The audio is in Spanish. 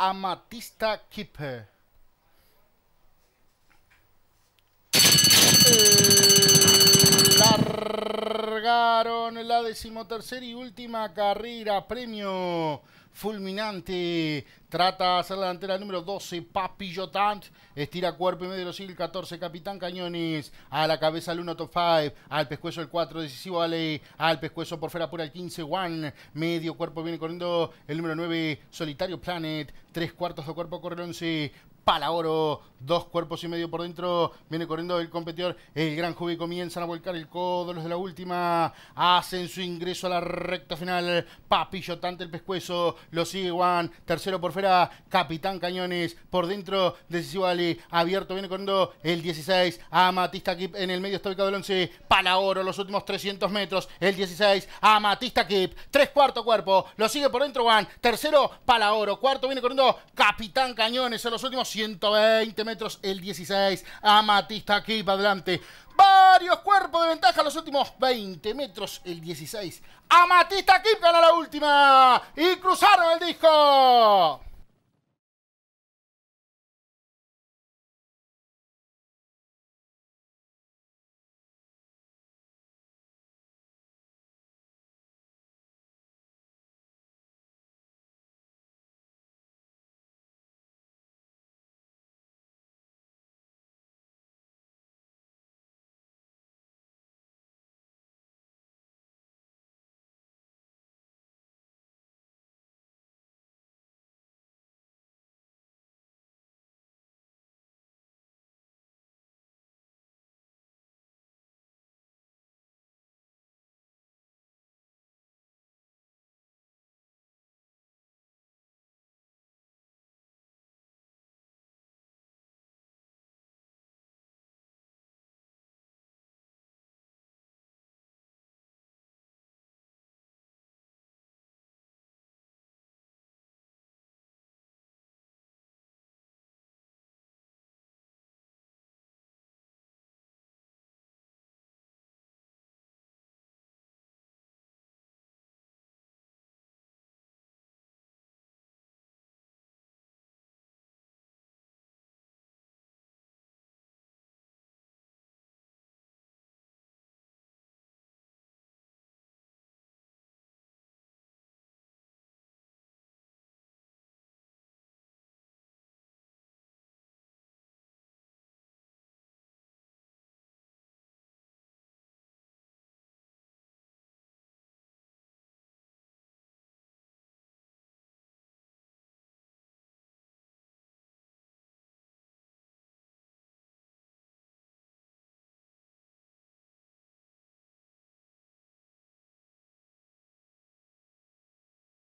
Amatista Keeper. décimo decimotercera y última carrera, premio fulminante. Trata de hacer la delantera número 12, Papillotant. Estira cuerpo y medio de los siglos. 14, Capitán Cañones. A la cabeza el 1, top 5. Al pescuezo el 4, decisivo Ale. Al pescuezo por fuera pura el 15, One. Medio cuerpo viene corriendo el número 9, Solitario Planet. Tres cuartos de cuerpo corre el 11. Palagoro, dos cuerpos y medio por dentro, viene corriendo el competidor, el gran joven comienzan a volcar el codo, los de la última hacen su ingreso a la recta final, papillo tanto el pescuezo, lo sigue Juan, tercero por fuera, Capitán Cañones, por dentro, decisivo Ali, abierto, viene corriendo el 16, Amatista Kip en el medio está ubicado el 11, los últimos 300 metros, el 16, Amatista Kip, tres cuarto cuerpo, lo sigue por dentro Juan, tercero, Palagoro, cuarto viene corriendo Capitán Cañones en los últimos 120 metros el 16. Amatista aquí para adelante. Varios cuerpos de ventaja los últimos 20 metros el 16. Amatista aquí gana la última. Y cruzaron el disco.